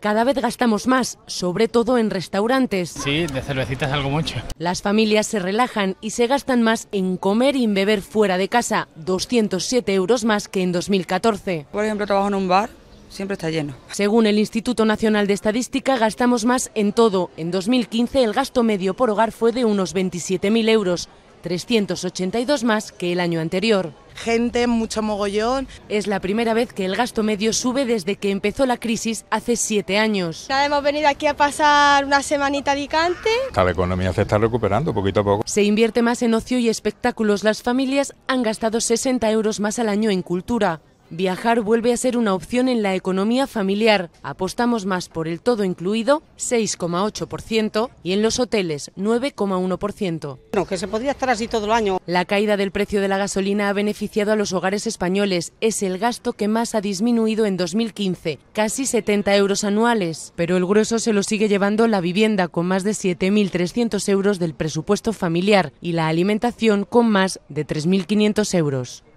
Cada vez gastamos más, sobre todo en restaurantes. Sí, de cervecitas algo mucho. Las familias se relajan y se gastan más en comer y beber fuera de casa, 207 euros más que en 2014. Por ejemplo, trabajo en un bar, siempre está lleno. Según el Instituto Nacional de Estadística, gastamos más en todo. En 2015 el gasto medio por hogar fue de unos 27.000 euros, 382 más que el año anterior gente, mucho mogollón. Es la primera vez que el gasto medio sube desde que empezó la crisis hace siete años. hemos venido aquí a pasar una semanita Alicante. La economía se está recuperando poquito a poco. Se invierte más en ocio y espectáculos. Las familias han gastado 60 euros más al año en cultura. Viajar vuelve a ser una opción en la economía familiar. Apostamos más por el todo incluido, 6,8%, y en los hoteles, 9,1%. Bueno, que se podría estar así todo el año. La caída del precio de la gasolina ha beneficiado a los hogares españoles. Es el gasto que más ha disminuido en 2015, casi 70 euros anuales. Pero el grueso se lo sigue llevando la vivienda, con más de 7.300 euros del presupuesto familiar, y la alimentación, con más de 3.500 euros.